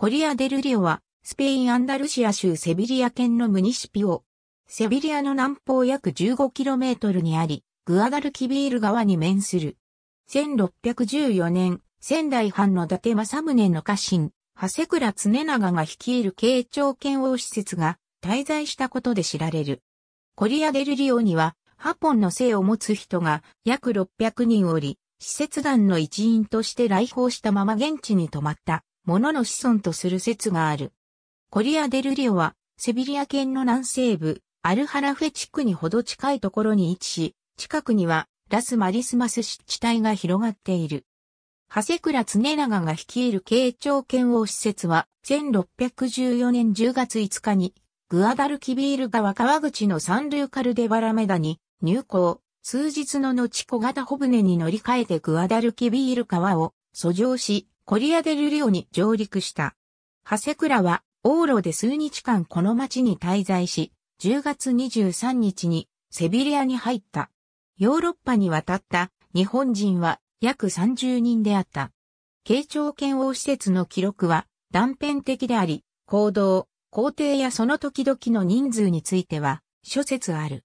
コリアデルリオは、スペイン・アンダルシア州セビリア県のムニシピオ。セビリアの南方約 15km にあり、グアダルキビール川に面する。1614年、仙台藩の伊達政宗の家臣、長谷倉常長が率いる慶長剣王施設が滞在したことで知られる。コリアデルリオには、ハポンの姓を持つ人が約600人おり、施設団の一員として来訪したまま現地に泊まった。物の子孫とする説がある。コリア・デルリオは、セビリア県の南西部、アルハラフェ地区にほど近いところに位置し、近くには、ラス・マリスマス湿地帯が広がっている。ハセクラ・ツネナガが率いる慶長剣王施設は、1614年10月5日に、グアダルキビール川川口のサンルーカルデバラメダに入港、数日の後小型小船に乗り換えてグアダルキビール川を遡上し、コリアデルリオに上陸した。ハセクラは、往路で数日間この町に滞在し、10月23日にセビリアに入った。ヨーロッパに渡った日本人は約30人であった。慶長剣王施設の記録は断片的であり、行動、皇帝やその時々の人数については諸説ある。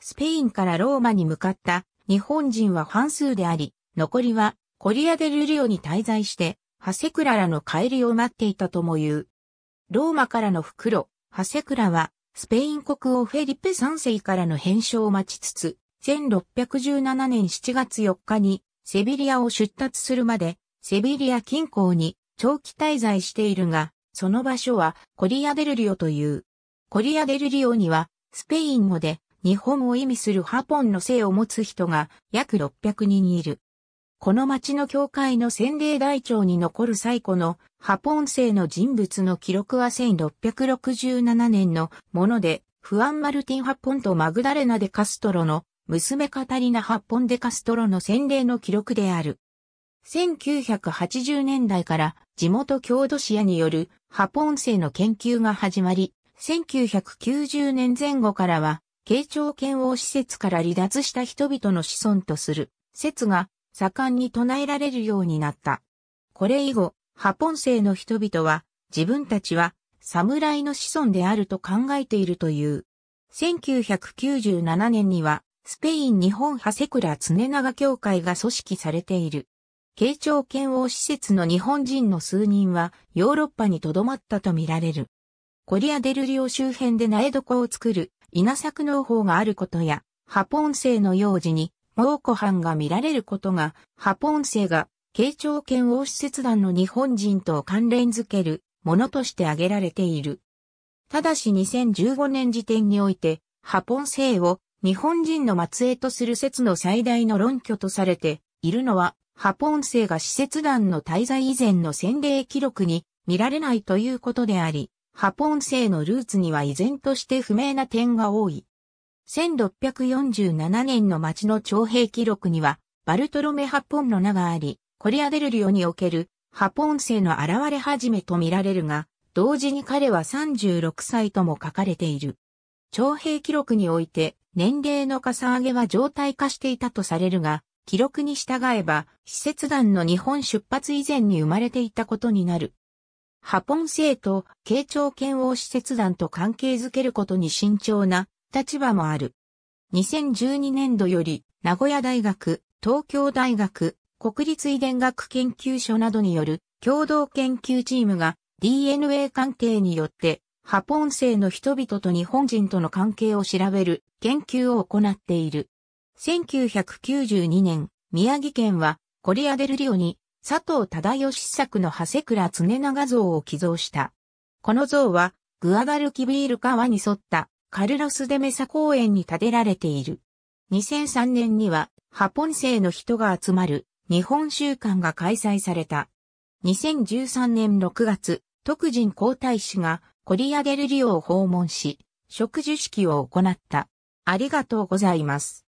スペインからローマに向かった日本人は半数であり、残りはコリアデルリオに滞在してハセクラらの帰りを待っていたとも言う。ローマからの袋、ハセクラは、スペイン国王フェリペ3世からの返書を待ちつつ、1617年7月4日に、セビリアを出立するまで、セビリア近郊に長期滞在しているが、その場所はコリアデルリオという。コリアデルリオには、スペイン語で日本を意味するハポンの姓を持つ人が約600人いる。この町の教会の洗礼台帳に残る最古のハポン星の人物の記録は1667年のもので、フアン・マルティン・ハポンとマグダレナ・デ・カストロの娘カタリナ・ハポン・デ・カストロの洗礼の記録である。1980年代から地元郷土史屋によるハポン星の研究が始まり、1990年前後からは、慶長剣王施設から離脱した人々の子孫とする説が盛んに唱えられるようになった。これ以後、ハポンセイの人々は、自分たちは、侍の子孫であると考えているという。1997年には、スペイン日本ハセクラ常長協会が組織されている。慶長剣王施設の日本人の数人はヨーロッパに留まったとみられる。コリアデルリオ周辺で苗床を作る稲作農法があることや、ハポン星の幼児に蒙古藩が見られることが、ハポンセが、慶長剣王使節団の日本人と関連づけるものとして挙げられている。ただし2015年時点において、ハポンセを日本人の末裔とする説の最大の論拠とされているのは、ハポンセが使節団の滞在以前の先例記録に見られないということであり、ハポンセのルーツには依然として不明な点が多い。1647年の町の徴兵記録には、バルトロメ・ハポンの名があり、コリアデルリオにおけるハポン星の現れ始めと見られるが、同時に彼は36歳とも書かれている。徴兵記録において、年齢のかさ上げは状態化していたとされるが、記録に従えば、施設団の日本出発以前に生まれていたことになる。ハポン生と慶長剣王施設団と関係づけることに慎重な立場もある。2012年度より、名古屋大学、東京大学、国立遺伝学研究所などによる共同研究チームが DNA 鑑定によってハポン性の人々と日本人との関係を調べる研究を行っている。1992年、宮城県はコリアデルリオに佐藤忠義作の長谷倉常長像を寄贈した。この像はグアダルキビール川に沿ったカルロス・デ・メサ公園に建てられている。2003年には、ハポン製の人が集まる日本週間が開催された。2013年6月、徳人皇太子がコリアデルリオを訪問し、植樹式を行った。ありがとうございます。